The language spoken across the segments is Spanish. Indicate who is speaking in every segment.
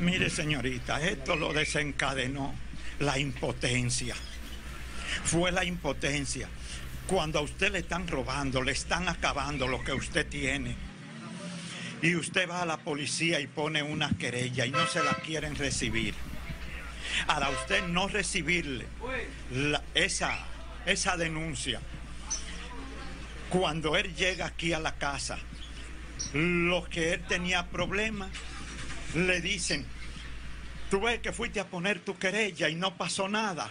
Speaker 1: Mire señorita, esto lo desencadenó la impotencia. Fue la impotencia. Cuando a usted le están robando, le están acabando lo que usted tiene. Y usted va a la policía y pone una querella y no se la quieren recibir. Para usted no recibirle esa, esa denuncia, cuando él llega aquí a la casa, ...lo que él tenía problemas le dicen, tú ves que fuiste a poner tu querella y no pasó nada.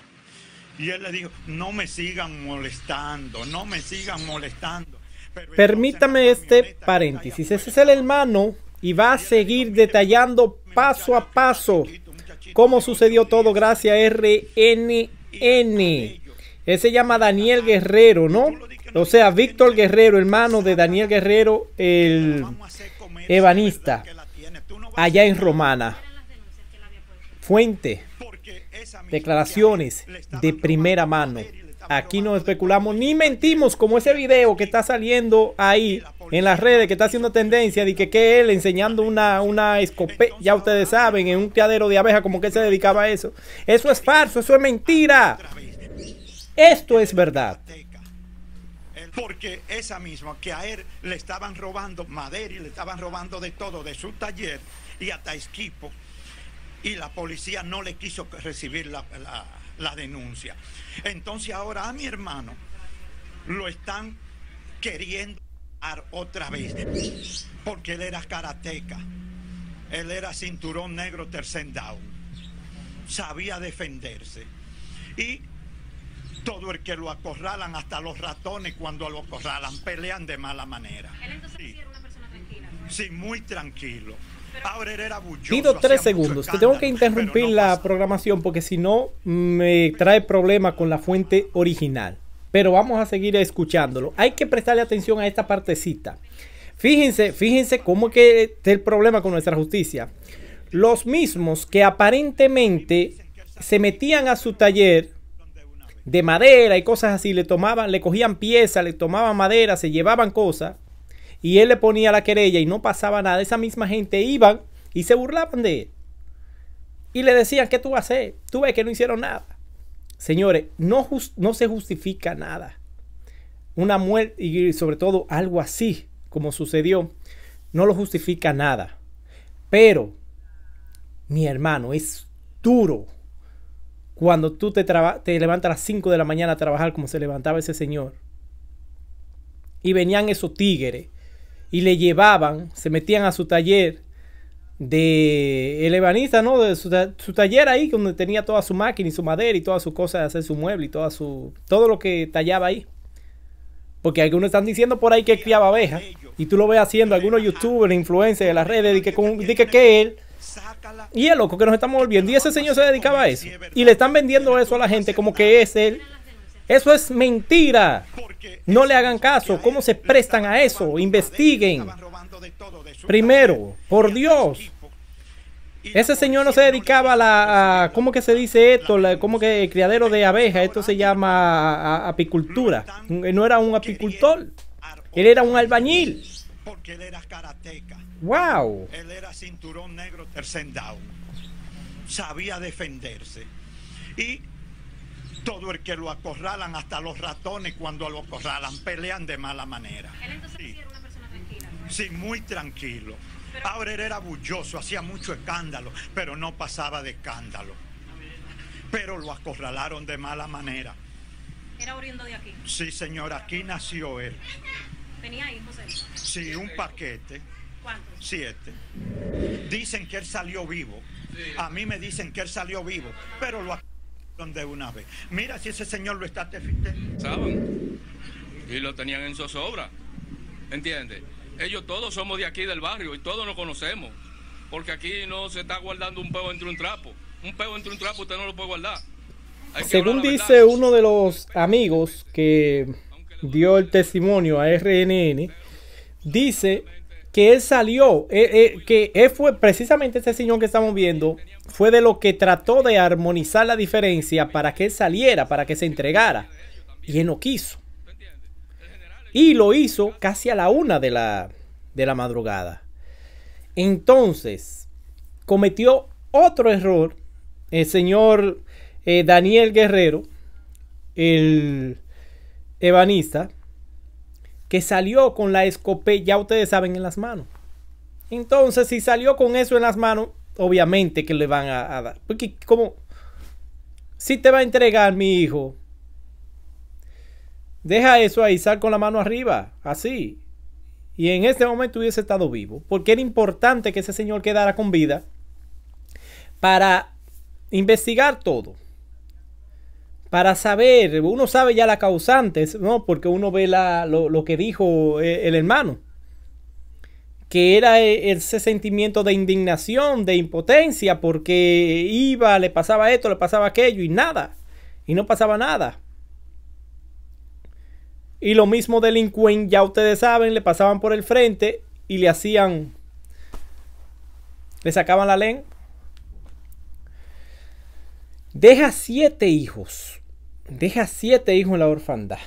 Speaker 1: Y él le dijo, no me sigan molestando, no me sigan molestando.
Speaker 2: Permítame este paréntesis, ese es el hermano y va a seguir detallando paso a paso cómo sucedió todo gracias a RNN. Él se llama Daniel Guerrero, ¿no? O sea, Víctor Guerrero, hermano de Daniel Guerrero, el evanista allá en Romana. Fuente, declaraciones de primera mano. Aquí no especulamos ni mentimos como ese video que está saliendo ahí en las redes que está haciendo tendencia de que, que él enseñando una, una escopeta, ya ustedes saben, en un criadero de abeja como que se dedicaba a eso. Eso es falso, eso es mentira. Esto es verdad.
Speaker 1: Porque esa misma que a él le estaban robando madera y le estaban robando de todo, de su taller, y hasta Esquipo, y la policía no le quiso recibir la, denuncia. Entonces ahora a mi hermano lo están queriendo dar otra vez, porque él era karateca, él era cinturón negro tercer down, sabía defenderse. Y todo el que lo acorralan, hasta los ratones cuando lo acorralan, pelean de mala manera. Él entonces era una persona tranquila. Sí, muy tranquilo. Pido tres
Speaker 2: segundos. que tengo que interrumpir la programación porque si no me trae problema con la fuente original. Pero vamos a seguir escuchándolo. Hay que prestarle atención a esta partecita. Fíjense, fíjense cómo es que el problema con nuestra justicia. Los mismos que aparentemente se metían a su taller de madera y cosas así, le tomaban, le cogían piezas, le tomaban madera, se llevaban cosas y él le ponía la querella y no pasaba nada, esa misma gente iban y se burlaban de él. Y le decían, ¿qué tú vas a hacer? Tú ves que no hicieron nada. Señores, no, no se justifica nada. Una muerte, y sobre todo algo así como sucedió, no lo justifica nada. Pero, mi hermano, es duro cuando tú te, te levantas a las 5 de la mañana a trabajar como se levantaba ese señor. Y venían esos tigres y le llevaban, se metían a su taller de el ebanista, ¿no? De su, taller ahí, donde tenía toda su máquina y su madera y todas sus cosas de hacer su mueble y toda su, todo lo que tallaba ahí. Porque algunos están diciendo por ahí que criaba abejas. Y tú lo ves haciendo, algunos youtubers, influencers de las redes, y que, de que, que él. Y es loco que nos estamos volviendo. Y ese señor se dedicaba a eso. Y le están vendiendo eso a la gente como que es él. Eso es mentira. No le hagan caso. ¿Cómo se prestan a eso? Investiguen. Primero, por Dios. Ese señor no se dedicaba a la, ¿cómo que se dice esto? ¿Cómo que criadero de abejas? Esto se llama apicultura. No era un apicultor. Él era un albañil. Porque él era karateca. ¡Wow! Él era cinturón negro
Speaker 1: Sabía defenderse. Y todo el que lo acorralan, hasta los ratones cuando lo acorralan, pelean de mala manera. Él entonces sí. era una persona tranquila. Pues. Sí, muy tranquilo. Ahora él era bulloso, hacía mucho escándalo, pero no pasaba de escándalo. Pero lo acorralaron de mala manera. ¿Era oriundo de aquí? Sí, señor aquí nació él. ¿Tenía hijos él? Sí, un paquete. ¿Cuántos? Siete. Dicen que él salió vivo. A mí me dicen que él salió vivo, pero lo de una vez. Mira si ese señor lo está te Y lo tenían en zozobra. entiende Ellos todos somos de aquí del barrio y todos nos conocemos. Porque aquí no se está guardando
Speaker 2: un peo entre un trapo. Un peo entre un trapo usted no lo puede guardar. Según dice uno de los amigos que dio el testimonio a RNN, dice que él salió, eh, eh, que él fue precisamente ese señor que estamos viendo, fue de lo que trató de armonizar la diferencia para que él saliera, para que se entregara. Y él no quiso. Y lo hizo casi a la una de la, de la madrugada. Entonces, cometió otro error el señor eh, Daniel Guerrero, el ebanista, que salió con la escopeta, ya ustedes saben, en las manos. Entonces, si salió con eso en las manos, obviamente que le van a, dar. Porque como, si te va a entregar mi hijo, deja eso ahí, sal con la mano arriba, así. Y en este momento hubiese estado vivo, porque era importante que ese señor quedara con vida para investigar todo para saber, uno sabe ya la causante, ¿no? Porque uno ve lo, lo, que dijo eh, el hermano, que era eh, ese sentimiento de indignación, de impotencia, porque iba, le pasaba esto, le pasaba aquello y nada, y no pasaba nada. Y lo mismo delincuente, ya ustedes saben, le pasaban por el frente y le hacían, le sacaban la lengua. Deja siete hijos deja siete hijos en la orfandad.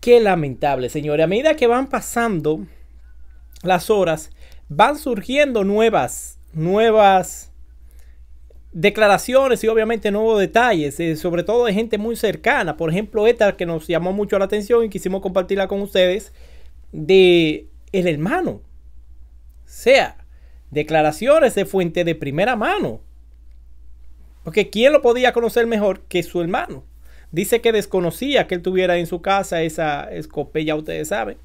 Speaker 2: Qué lamentable, señores. A medida que van pasando las horas, van surgiendo nuevas, nuevas declaraciones y obviamente nuevos detalles, eh, sobre todo de gente muy cercana. Por ejemplo, esta que nos llamó mucho la atención y quisimos compartirla con ustedes, de el hermano. O sea, declaraciones de fuente de primera mano. Porque ¿quién lo podía conocer mejor que su hermano? Dice que desconocía que él tuviera en su casa esa escopella, ustedes saben.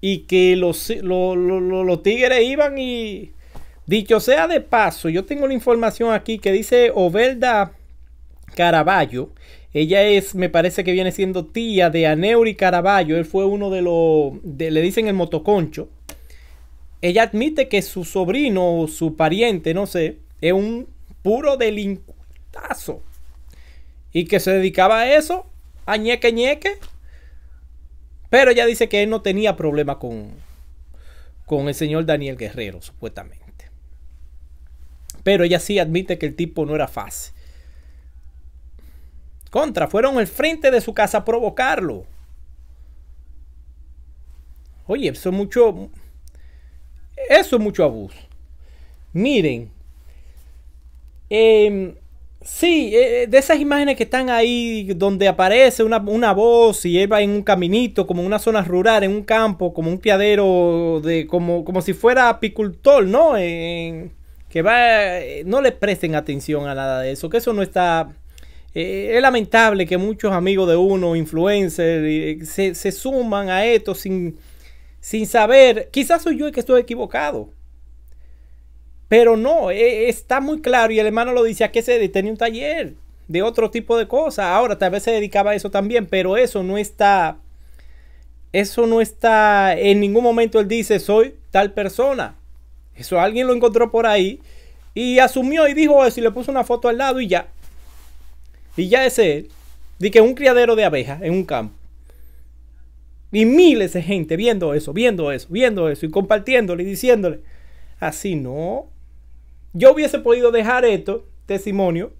Speaker 2: Y que los, los, tigres iban y... Dicho sea de paso, yo tengo la información aquí que dice Ovelda Caraballo. Ella es, me parece que viene siendo tía de Aneuri Caraballo. Él fue uno de los, le dicen el motoconcho. Ella admite que su sobrino o su pariente, no sé, es un puro delincuentazo y que se dedicaba a eso, a ñeque ñeque. Pero ella dice que él no tenía problema con, con el señor Daniel Guerrero, supuestamente. Pero ella sí admite que el tipo no era fácil. Contra, fueron al frente de su casa a provocarlo. Oye, eso es mucho. Eso es mucho abuso. Miren. Eh, Sí, eh, eh, de esas imágenes que están ahí donde aparece una, una voz y él va en un caminito, como en una zona rural, en un campo, como un piadero, de, como, si fuera apicultor, ¿no? que va, eh, no le presten atención a nada de eso, que eso no está... es lamentable que muchos amigos de uno, influencers, se, se, suman a esto sin, sin saber. Quizás soy yo el que estoy equivocado. Pero no, e, está muy claro y el hermano lo dice, ¿a qué se Tenía un taller de otro tipo de cosas. Ahora, tal vez se dedicaba a eso también, pero eso no está... Eso no está... En ningún momento él dice, soy tal persona. Eso alguien lo encontró por ahí y asumió y dijo eso y le puso una foto al lado y ya. Y ya ese él. Di que un criadero de abejas en un campo. Y miles de gente viendo eso, viendo eso, viendo eso y compartiéndole y diciéndole. Así no. Yo hubiese podido dejar esto, testimonio,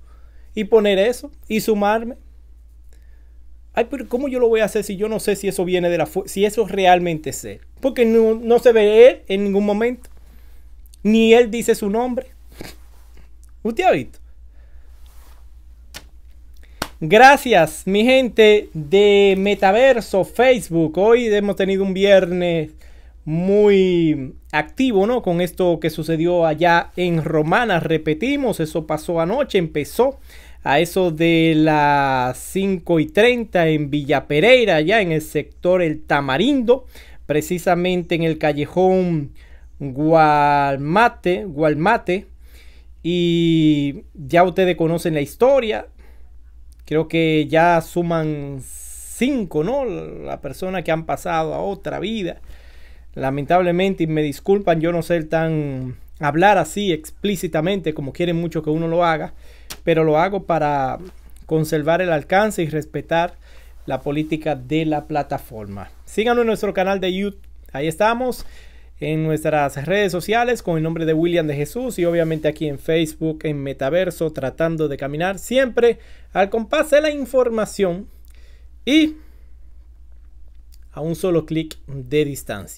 Speaker 2: y poner eso, y sumarme. Ay, pero ¿cómo yo lo voy a hacer si yo no sé si eso viene de la si eso realmente es Porque no, no se ve él en ningún momento. Ni él dice su nombre. ¿Usted ha visto? Gracias, mi gente de Metaverso, Facebook. Hoy hemos tenido un viernes muy activo, ¿no? Con esto que sucedió allá en Romana, repetimos, eso pasó anoche, empezó a eso de las 5 y 30 en Villa Pereira, allá en el sector El Tamarindo, precisamente en el callejón Gualmate, Gualmate, y ya ustedes conocen la historia, creo que ya suman 5, ¿no? La persona que han pasado a otra vida. Lamentablemente, y me disculpan yo no sé tan hablar así explícitamente como quieren mucho que uno lo haga, pero lo hago para conservar el alcance y respetar la política de la plataforma. Síganos en nuestro canal de YouTube, ahí estamos, en nuestras redes sociales con el nombre de William de Jesús y obviamente aquí en Facebook, en Metaverso, tratando de caminar siempre al compás de la información y a un solo clic de distancia.